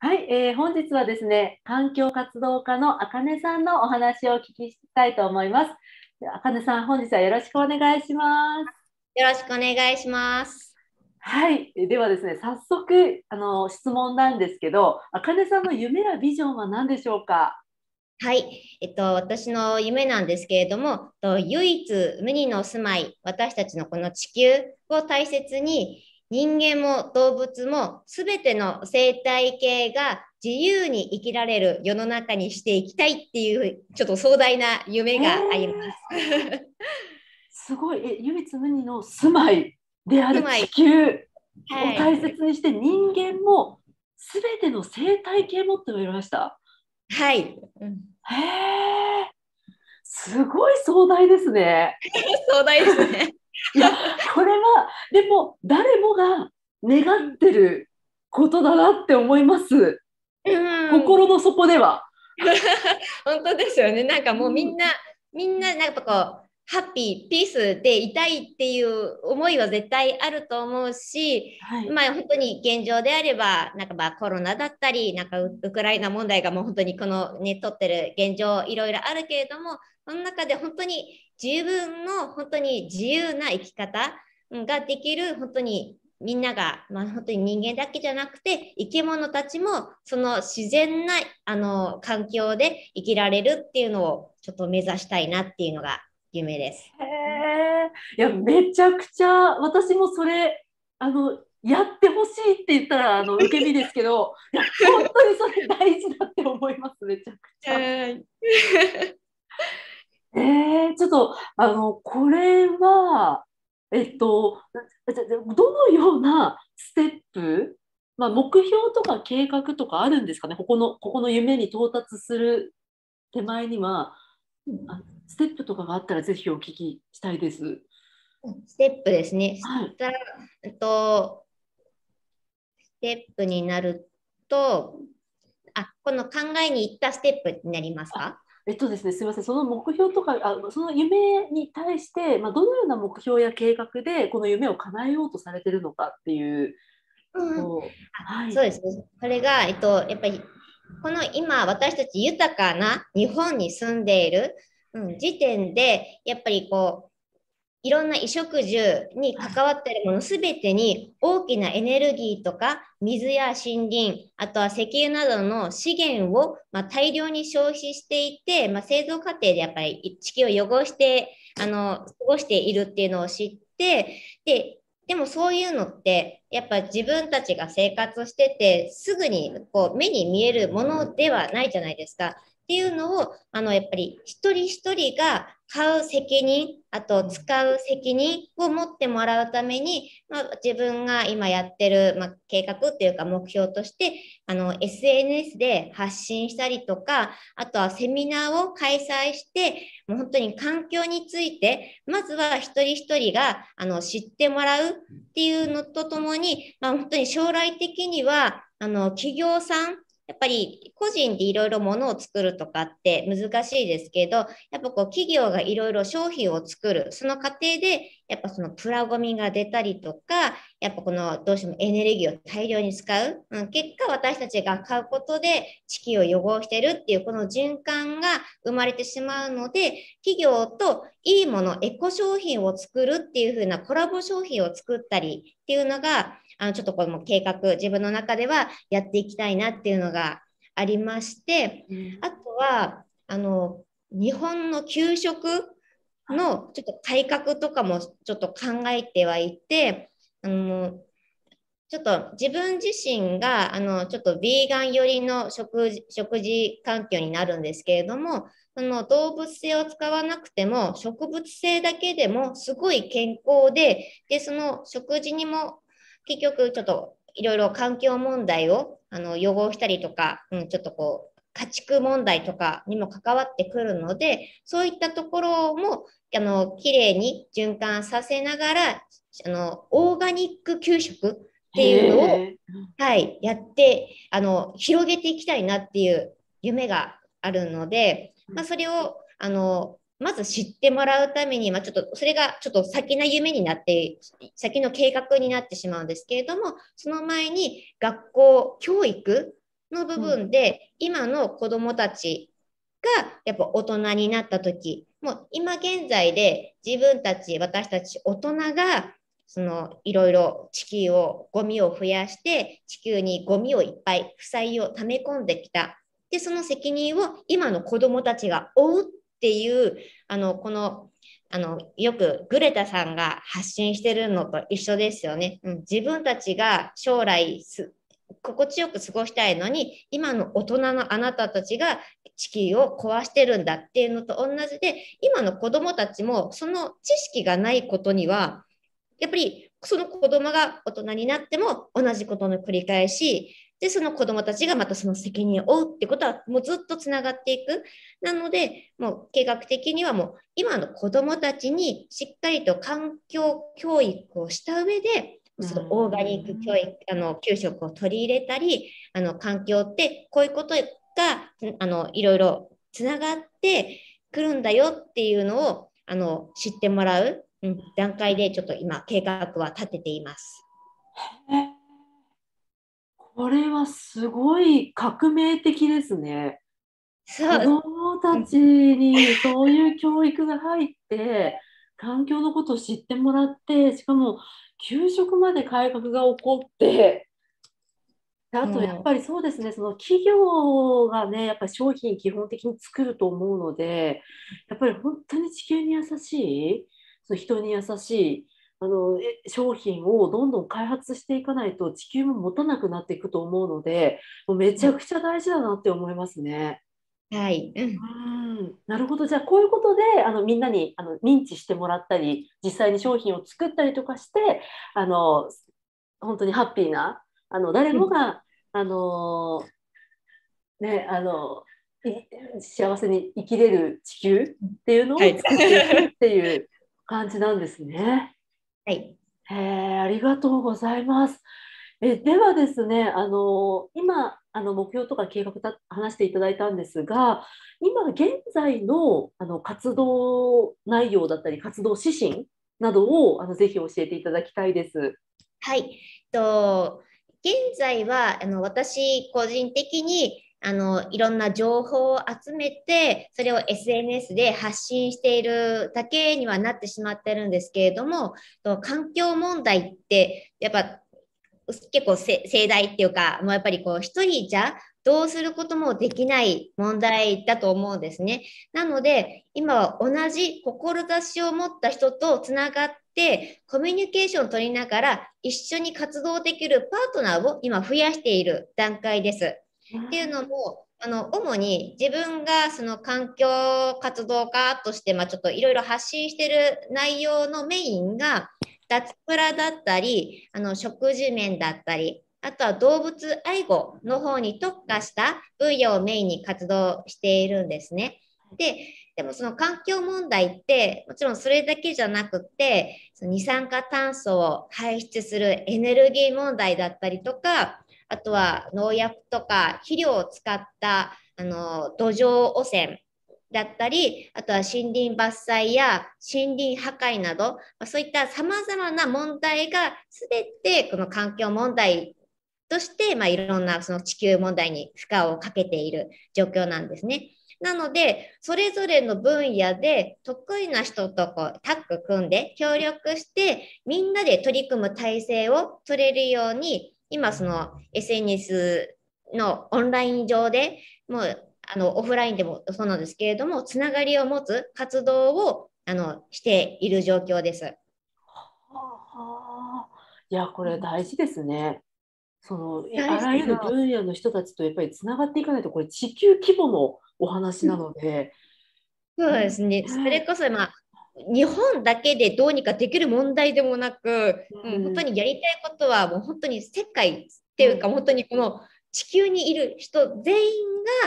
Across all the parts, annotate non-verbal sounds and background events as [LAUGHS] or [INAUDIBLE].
はい、えー、本日はですね、環境活動家のあかねさんのお話をお聞きしたいと思います。あかねさん、本日はよろしくお願いします。よろしくお願いします。はい、ではですね、早速あの質問なんですけど、あかねさんの夢やビジョンは何でしょうか。はい、えっと、私の夢なんですけれども、と唯一無二の住まい、私たちのこの地球を大切に人間も動物もすべての生態系が自由に生きられる世の中にしていきたいっていうちょっと壮大な夢があります。えー、すごいえ唯一無二の住まいである地球を大切にして、人間もすべての生態系もって言われました。はい、うん、へえすごい壮大ですね。[LAUGHS] 壮大ですね。いやこれはでも誰もが願ってることだなって思います、うん、心の底では [LAUGHS] 本当ですよねなんかもうみんな、うん、みんななんかこうハッピーピースでいたいっていう思いは絶対あると思うし、はい、まあ本当に現状であればなんかまあコロナだったりなんかウクライナ問題がもう本当にこのね取ってる現状いろいろあるけれどもその中で本当に自分の本当に自由な生き方ができる本当にみんなが、まあ、本当に人間だけじゃなくて生き物たちもその自然なあの環境で生きられるっていうのをちょっと目指したいなっていうのが夢です。へいやめちゃくちゃ私もそれあのやってほしいって言ったらあの受け身ですけど [LAUGHS] 本当にそれ大事だって思いますめちゃくちゃ。えちょっとあのこれは、えっと、どのようなステップ、まあ、目標とか計画とかあるんですかね、ここのここの夢に到達する手前には、ステップとかがあったら、ぜひお聞きしたいです。ステップですね。はい、とステップになると、あこの考えに行ったステップになりますかえっとですね、すみません、その目標とか、あその夢に対して、まあ、どのような目標や計画で、この夢を叶えようとされてるのかっていう。うんはい、そうですね、これが、えっと、やっぱりこの今、私たち豊かな日本に住んでいる、うん、時点で、やっぱりこう、いろんな衣食住に関わっているもの全てに大きなエネルギーとか水や森林、あとは石油などの資源を、ま大量に消費していて、まあ、製造過程でやっぱり地球を汚してあの過ごしているっていうのを知ってででもそういうのってやっぱ自分たちが生活しててすぐにこう目に見えるものではないじゃないですか。っていうのをあのやっぱり一人一人が買う責任あと使う責任を持ってもらうために、まあ、自分が今やってる、まあ、計画っていうか目標としてあの SNS で発信したりとかあとはセミナーを開催してもう本当に環境についてまずは一人一人があの知ってもらうっていうのとともに、まあ、本当に将来的にはあの企業さんやっぱり個人でいろいろものを作るとかって難しいですけど、やっぱこう企業がいろいろ商品を作る、その過程でやっぱそのプラゴミが出たりとか、やっぱこのどうしてもエネルギーを大量に使う、うん、結果私たちが買うことで地球を汚してるっていうこの循環が生まれてしまうので、企業といいもの、エコ商品を作るっていう風なコラボ商品を作ったりっていうのがあのちょっとこの計画、自分の中ではやっていきたいなっていうのがありまして、あとは、あの、日本の給食のちょっと改革とかもちょっと考えてはいて、あの、ちょっと自分自身が、あの、ちょっとヴィーガン寄りの食事、食事環境になるんですけれども、その動物性を使わなくても、植物性だけでもすごい健康で、で、その食事にも結局ちょっといろいろ環境問題をあの予防したりとか、うん、ちょっとこう家畜問題とかにも関わってくるのでそういったところもあのきれいに循環させながらあのオーガニック給食っていうのを、はい、やってあの広げていきたいなっていう夢があるので、まあ、それをあのまず知ってもらうために、まあ、ちょっとそれがちょっと先の夢になって、先の計画になってしまうんですけれども、その前に学校、教育の部分で、今の子どもたちがやっぱ大人になった時、もう今現在で自分たち、私たち大人がそのいろいろ地球をゴミを増やして地球にゴミをいっぱい負債を溜め込んできたでその責任を今の子どもたちが負うっっていうあのこのあのよくグレタさんが発信してるのと一緒ですよね。うん、自分たちが将来心地よく過ごしたいのに今の大人のあなたたちが地球を壊してるんだっていうのと同じで今の子どもたちもその知識がないことにはやっぱりその子どもが大人になっても同じことの繰り返しで、その子供たちがまたその責任を負うってことは、もうずっとつながっていく。なので、もう計画的にはもう、今の子供たちにしっかりと環境教育をした上で、そのオーガニック教育、あの、給食を取り入れたり、あの、環境ってこういうことが、あの、いろいろつながってくるんだよっていうのを、あの、知ってもらう、うん、段階で、ちょっと今、計画は立てています。これはすごい革命的ですね。子どもたちにそういう教育が入って [LAUGHS] 環境のことを知ってもらってしかも給食まで改革が起こってあとやっぱりそうですね、うん、その企業がねやっぱり商品基本的に作ると思うのでやっぱり本当に地球に優しいその人に優しいあの商品をどんどん開発していかないと地球も持たなくなっていくと思うのでもうめちゃくちゃ大事だなって思いますね。はい、うん、なるほどじゃあこういうことであのみんなにあの認知してもらったり実際に商品を作ったりとかしてあの本当にハッピーなあの誰もが、うん、あのねあの幸せに生きれる地球っていうのを作っていくっていう感じなんですね。はいはい。へえ、ありがとうございます。え、ではですね、あの、今、あの、目標とか計画た、話していただいたんですが、今現在の、あの、活動内容だったり、活動指針などを、あの、ぜひ教えていただきたいです。はい。と、現在は、あの、私個人的に、あのいろんな情報を集めてそれを SNS で発信しているだけにはなってしまってるんですけれども環境問題ってやっぱ結構盛大っていうかもうやっぱりこう一人じゃどうすることもできない問題だと思うんですね。なので今は同じ志を持った人とつながってコミュニケーションを取りながら一緒に活動できるパートナーを今増やしている段階です。っていうのもあの主に自分がその環境活動家として、まあ、ちょっといろいろ発信してる内容のメインが脱プラだったりあの食事面だったりあとは動物愛護の方に特化した分野をメインに活動しているんですね。ででもその環境問題ってもちろんそれだけじゃなくってその二酸化炭素を排出するエネルギー問題だったりとかあとは農薬とか肥料を使ったあの土壌汚染だったり、あとは森林伐採や森林破壊など、そういった様々な問題が全てこの環境問題として、まあ、いろんなその地球問題に負荷をかけている状況なんですね。なので、それぞれの分野で得意な人とこうタッグ組んで協力して、みんなで取り組む体制を取れるように今その SNS のオンライン上でもうあのオフラインでもそうなんですけれどもつながりを持つ活動をあのしている状況です。はあ、いやこれ大事ですね。そのあらゆる分野の人たちとやっぱりつながっていかないとこれ地球規模のお話なので。そうですね、それこそ、まあ、日本だけでどうにかできる問題でもなく、うん、もう本当にやりたいことはもう本当に世界っていうか、本当にこの地球にいる人全員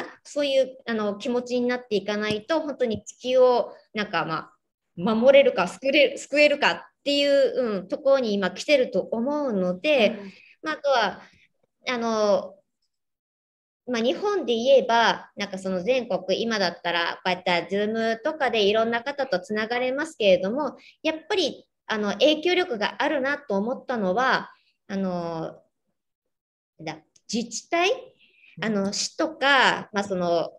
がそういうあの気持ちになっていかないと本当に地球をなんかまあ守れるか救れる救えるかっていう、うん、ところに今来てると思うので、うん、まあ、あとはあのまあ、日本で言えば、なんかその全国、今だったら、こうやった Zoom とかでいろんな方とつながれますけれども、やっぱりあの影響力があるなと思ったのは、あのだ自治体、あの市とか、まあ、その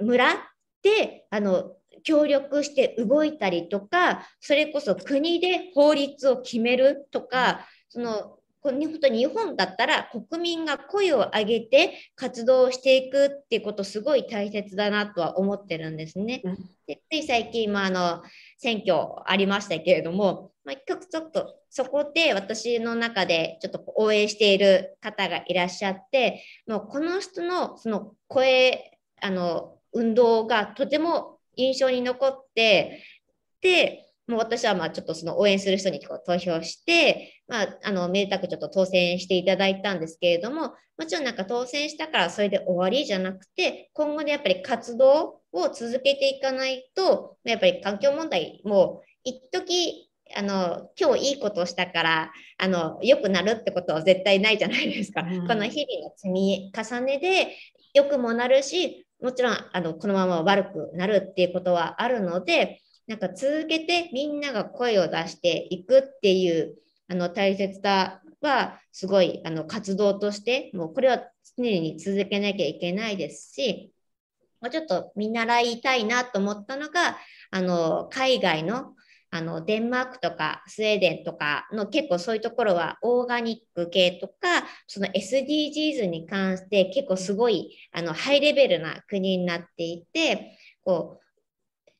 村であの協力して動いたりとか、それこそ国で法律を決めるとか、その本当に日本だったら国民が声を上げて活動していくっていうことすごい大切だなとは思ってるんですね。でつい最近、あ、の選挙ありましたけれども、まあ、結局ちょっとそこで私の中でちょっと応援している方がいらっしゃってもうこの人のその声あの運動がとても印象に残ってでもう私はまあちょっとその応援する人にこう投票してまあ、あの、めでたくちょっと当選していただいたんですけれども、もちろんなんか当選したからそれで終わりじゃなくて、今後でやっぱり活動を続けていかないと、やっぱり環境問題も一時あの今日いいことをしたからあの良くなるってことは絶対ないじゃないですか、うん、この日々の積み重ねで良くもなるしもちろんあのこのまま悪くなるっていうことはあるのでなんか続けてみんなが声を出していくっていうあの大切さはすごいあの活動としてもうこれは常に続けなきゃいけないですしもうちょっと見習いたいなと思ったのがあの海外のあのデンマークとかスウェーデンとかの結構そういうところはオーガニック系とかその SDGs に関して結構すごいあのハイレベルな国になっていてこう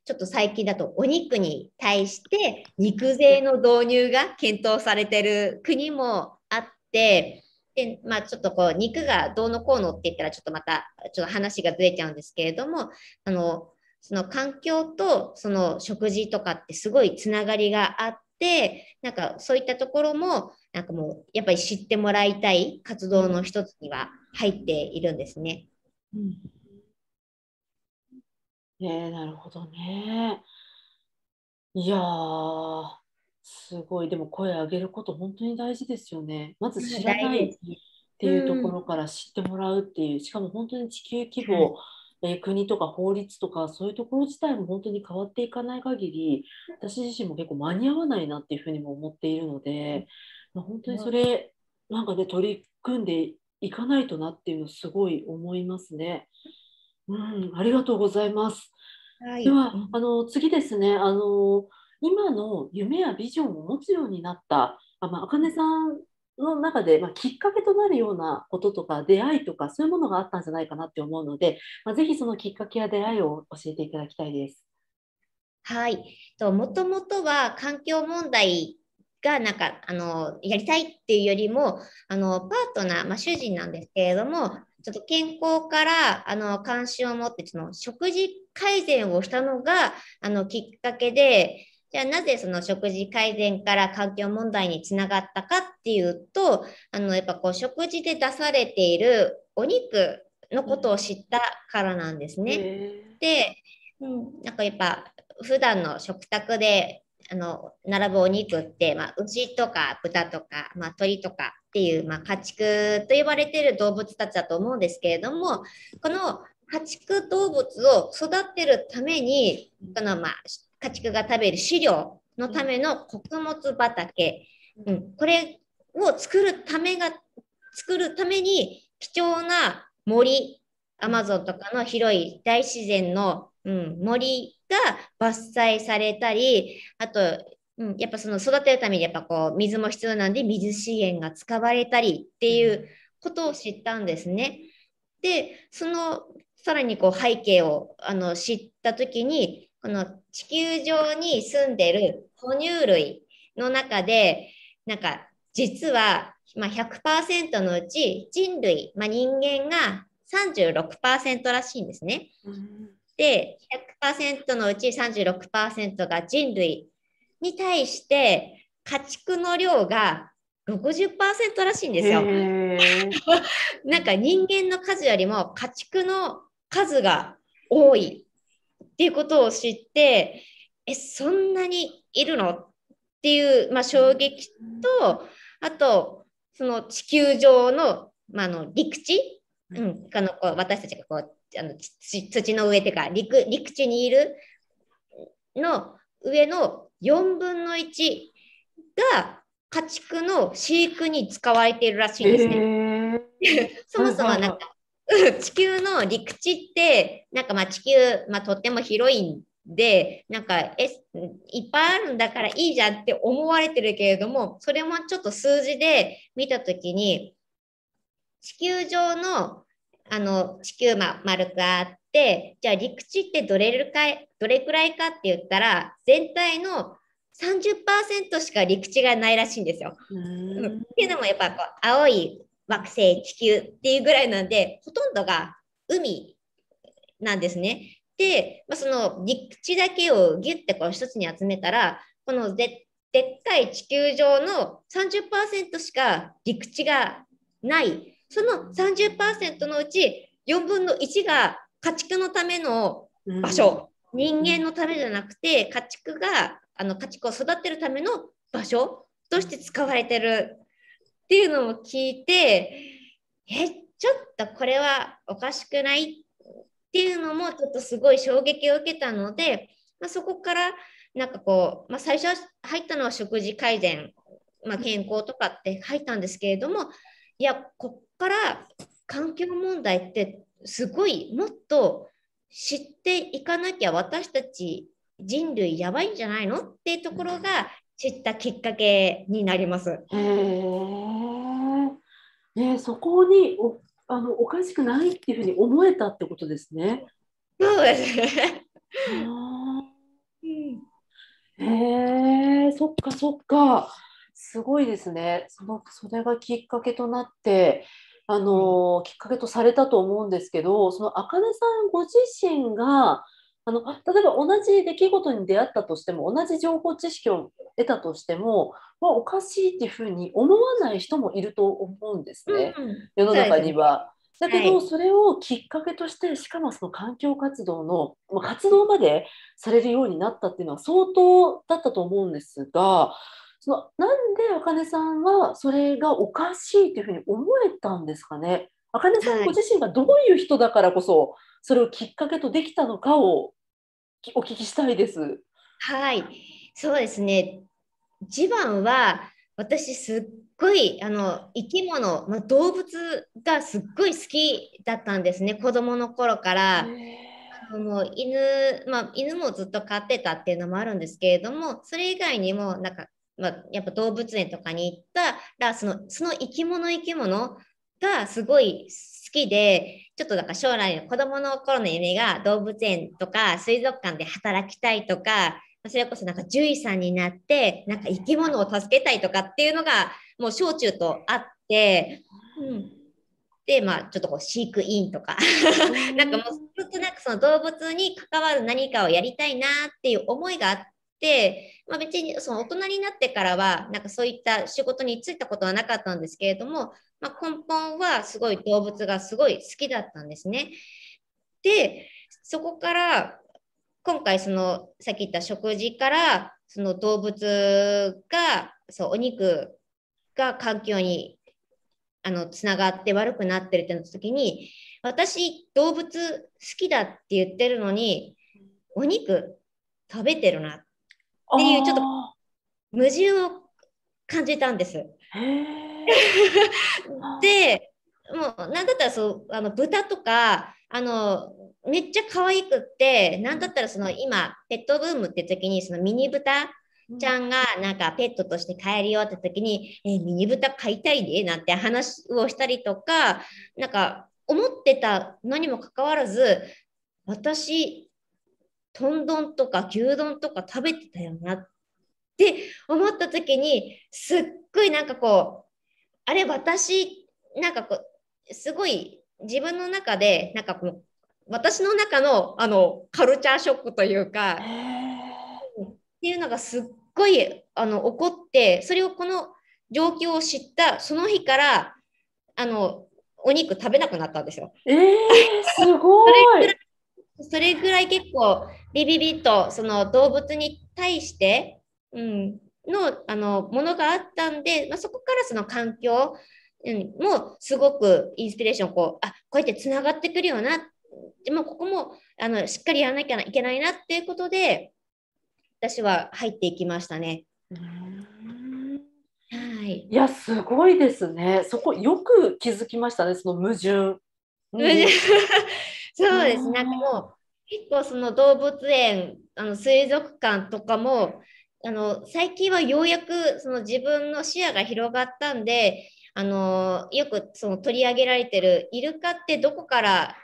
ちょっと最近だとお肉に対して肉税の導入が検討されてる国もあって、で、まあ、ちょっとこう、肉がどうのこうのって言ったら、ちょっとまた、ちょっと話がずれちゃうんですけれども、あの、その環境とその食事とかってすごいつながりがあって、なんかそういったところも、なんかもう、やっぱり知ってもらいたい活動の一つには入っているんですね。うんえー、なるほどね。いやー、すごい。でも声上げること本当に大事ですよね。まず知らないっていうところから知ってもらうっていう、うん、しかも本当に地球規模、はい、えー、国とか法律とかそういうところ自体も本当に変わっていかない限り、私自身も結構間に合わないなっていうふうにも思っているので、まあ、本当にそれ、なんかね、取り組んでいかないとなっていうのすごい思いますね。うん、ありがとうございます。はい、では、あの次ですね。あの今の夢やビジョンを持つようになった、あまあ茜さんの中で、まあ、きっかけとなるようなこととか出会いとかそういうものがあったんじゃないかなって思うので、まあ、ぜひそのきっかけや出会いを教えていただきたいです。はい、ともともとは環境問題がなんかあのやりたいっていうよりもあのパートナー、まあ、主人なんですけれどもちょっと健康からあの関心を持ってその食事改善をしたのがあのきっかけでじゃあなぜその食事改善から環境問題につながったかっていうとあのやっぱこう食事で出されているお肉のことを知ったからなんですね。で、うん、なんかやっぱ普段の食卓であの並ぶお肉って、まあ、牛とか豚とか、まあ、鳥とかっていう、まあ、家畜と呼ばれている動物たちだと思うんですけれどもこの家畜動物を育てるためにこの、まあ、家畜が食べる飼料のための穀物畑、うん、これを作るためが作るために貴重な森アマゾンとかの広い大自然の、うん、森が伐採されたり、あと、うん、やっぱその育てるためにやっぱこう水も必要なんで水資源が使われたりっていうことを知ったんですね。で、そのさらにこう背景をあの知った時に、この地球上に住んでる哺乳類の中で、なんか実はまあ、100%のうち人類、まあ、人間が36%らしいんですね。うん、で100%のうち36%が人類に対して家畜の量が60%らしいんですよ。[LAUGHS] なんか人間の数よりも家畜の数が多いっていうことを知ってえそんなにいるのっていう、まあ、衝撃とあとその地球上の,、まあ、の陸地うん、あのこう私たちがこうあの土の上っていうか陸陸地にいるの上の4分の1が家畜の飼育に使われているらしいんですね。えー、[LAUGHS] そもそもなんか、地球の陸地ってなんかまあ地球、まあ、とっても広いんでなんかえいっぱいあるんだからいいじゃんって思われてるけれどもそれもちょっと数字で見た時に地球上のあの地球丸があってじゃあ陸地ってどれかどれくらいかって言ったら全体の30%しか陸地がないらしいんですよ。っていうのもやっぱこう青い惑星地球っていうぐらいなんでほとんどが海なんですね。で、まあ、その陸地だけをギュッてこう一つに集めたらこのででっかい地球上の30%しか陸地がないその30%のうち4分の1が家畜のための場所、うん、人間のためじゃなくて家畜があの家畜を育てるための場所として使われてるっていうのを聞いてえちょっとこれはおかしくないっていうのもちょっとすごい衝撃を受けたので、まあ、そこからなんかこう、まあ、最初入ったのは食事改善、まあ、健康とかって入ったんですけれども、いやこっから環境問題ってすごいもっと知っていかなきゃ私たち人類やばいんじゃないのっていうところが知ったきっかけになります。へえ、ね、そこにおあのおかしくないっていうふうに思えたってことですね。そうですね。あうん、へえそっかそっか。すごいですねそのそれがきっかけとなってあの、うん、きっかけとされたと思うんですけどそのあかねさんご自身があの例えば同じ出来事に出会ったとしても同じ情報知識を得たとしても、まあ、おかしいっていうふうに思わない人もいると思うんですね、うん、世の中には。だけど、それをきっかけとして、しかもその環境活動の、ま活動までされるようになったっていうのは相当だったと思うんですが、そのなんであかねさんはそれがおかしいというふうに思えたんですかね。あかねさんご自身がどういう人だからこそ、それをきっかけとできたのかをお聞きしたいです。はい、そうですね。ジ番は私すっごいあの生き物、まあ、動物がすっごい好きだったんですね子供の頃から。もう犬、まあ、犬もずっと飼ってたっていうのもあるんですけれどもそれ以外にもなんかまあ、やっぱ動物園とかに行ったらそのその生き物生き物がすごい好きでちょっとだから将来の子供の頃の夢が動物園とか水族館で働きたいとかそれこそなんか獣医さんになってなんか生き物を助けたいとかっていうのがもう小中とあって、うん、でまあちょっとこう飼育員とか [LAUGHS] なんかもうずっとなんかその動物に関わる何かをやりたいなっていう思いがあって。、まあ、別にその大人になってからはなんかそういった仕事に就いたことはなかったんですけれども、まあ、根本はすごい動物がすごい好きだったんですね。でそこから今回そのさっき言った食事からその動物がそうお肉が環境にあのつながって悪くなってるってなった時に私動物好きだって言ってるのにお肉食べてるなっていうちょっと矛盾を感じたんです。[LAUGHS] でもうなんだったらそうあの豚とかあのめっちゃ可愛くってなんだったらその今ペットブームって時にそのミニ豚ちゃんがなんかペットとして飼えるよって時に、えミニ豚飼いたいでなんて話をしたりとかなんか思ってたのにもかかわらず私豚丼とか牛丼とか食べてたよなって思った時にすっごいなんかこうあれ私なんかこうすごい自分の中でなんかこう私の中のあのカルチャーショックというかっていうのがすっごいあの起こってそれをこの状況を知ったその日からあのお肉食べなくなったんですよ。えー、すごい [LAUGHS] それぐらい結構ビビビッとその動物に対して、うん、のあのものがあったんで、まあ、そこからその環境、うん、もすごくインスピレーションこうあこうやってつながってくるよなでもここもあのしっかりやらなきゃいけないなっていうことで私は入っていきましたね。はい、いやすごいですねそこよく気づきましたねその矛盾。矛盾そうです。なんかもう結構その動物園、あの水族館とかも、あの最近はようやくその自分の視野が広がったんで、あのよくその取り上げられてるイルカってどこから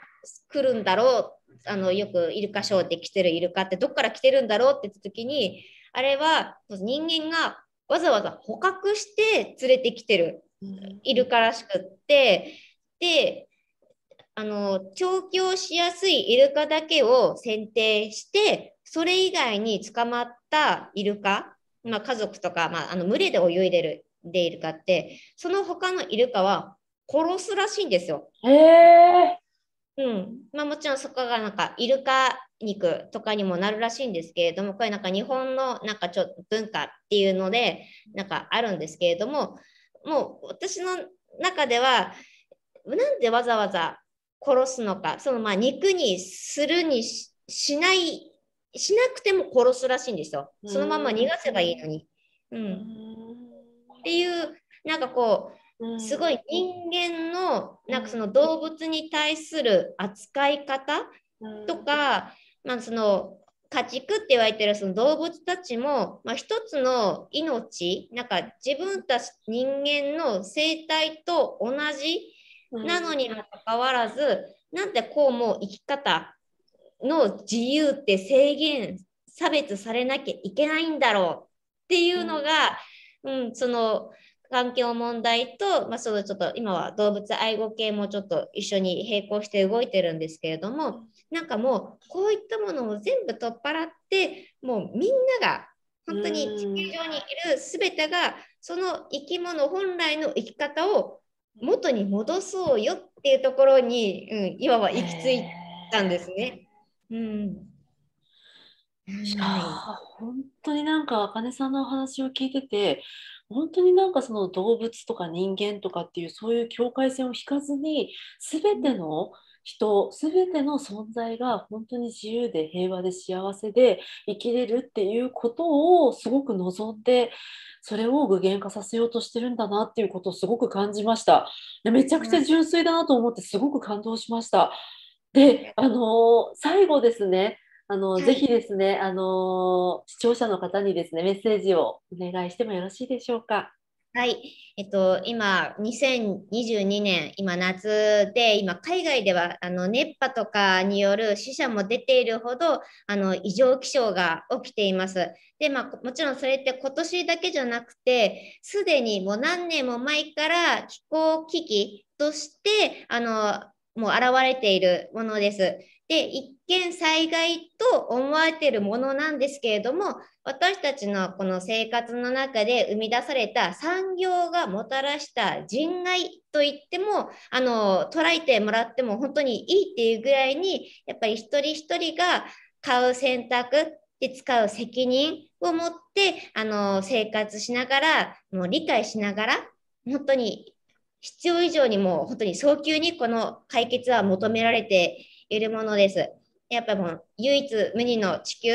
来るんだろうあのよくイルカショーで来てるイルカってどこから来てるんだろうって言った時にあれは人間がわざわざ捕獲して連れてきてるイルカらしくってであの調教しやすいイルカだけを選定してそれ以外に捕まったイルカ、まあ、家族とか、まあ、あの群れで泳いでるでイルカってその他のイルカは殺すらしいんですよ。へうんまあ、もちろんそこがなんかイルカ肉とかにもなるらしいんですけれどもこれなんか日本のなんかちょっと文化っていうのでなんかあるんですけれどももう私の中ではなんでわざわざ殺すのか、そのまあ肉にするにしない、しなくても殺すらしいんですよ。そのまま逃がせばいいのに。うん、っていう、なんかこう、すごい人間のなんかその動物に対する扱い方とか、まあ、その家畜って言われてるその動物たちも、まあ、一つの命なんか自分たち人間の生態と同じなのにもかかわらず、なんでこうも生き方の自由って制限、差別されなきゃいけないんだろうっていうのが、うん、うん、その環境問題と、まあ、そのちょっと今は動物愛護系もちょっと一緒に並行して動いてるんですけれども、なんかもうこういったものを全部取っ払って、もうみんなが本当に地球上にいる全てがその生き物本来の生き方を元に戻そうよっていうところに、うん、今は行き着いたんですね。うん、本当になんかあかねさんのお話を聞いてて本当になんかその動物とか人間とかっていうそういう境界線を引かずに全ての、うん人べての存在が本当に自由で平和で幸せで生きれるっていうことをすごく望んでそれを具現化させようとしてるんだなっていうことをすごく感じましためちゃくちゃ純粋だなと思ってすごく感動しましたであのー、最後ですねあの、ぜひですねあのー、視聴者の方にですねメッセージをお願いしてもよろしいでしょうかはい、えっと、今、2022年、今、夏で、今、海外ではあの熱波とかによる死者も出ているほどあの異常気象が起きています。で、まあ、もちろんそれって今年だけじゃなくて、すでにもう何年も前から気候危機として、あのもう現れているものです。で一見災害と思われているものなんですけれども私たちのこの生活の中で生み出された産業がもたらした人害と言ってもあの捉えてもらっても本当にいいっていうぐらいにやっぱり一人一人が買う選択で使う責任を持ってあの生活しながらもう理解しながら本当に必要以上にもう本当に早急にこの解決は求められているものです。やっぱもう唯一無二の地球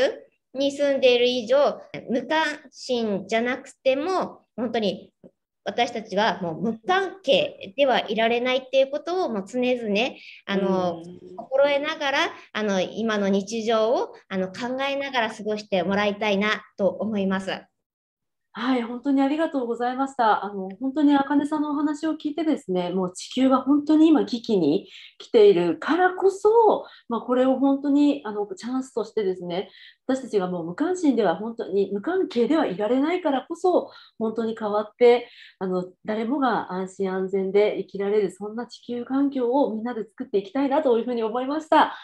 に住んでいる以上無関心じゃなくても本当に私たちはもう無関係ではいられないっていうことをもう常々あの、心得ながらあの今の日常をあの考えながら過ごしてもらいたいなと思います。はい、本当にありがとうございました。あの本当にあかねさんのお話を聞いてですね、もう地球が本当に今危機に来ているからこそ、まあ、これを本当にあのチャンスとしてですね、私たちがもう無関心では本当に無関係ではいられないからこそ、本当に変わってあの誰もが安心安全で生きられるそんな地球環境をみんなで作っていきたいなというふうに思いました。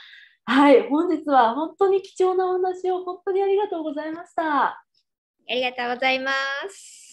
はい、本日は本当に貴重なお話を本当にありがとうございました。ありがとうございます。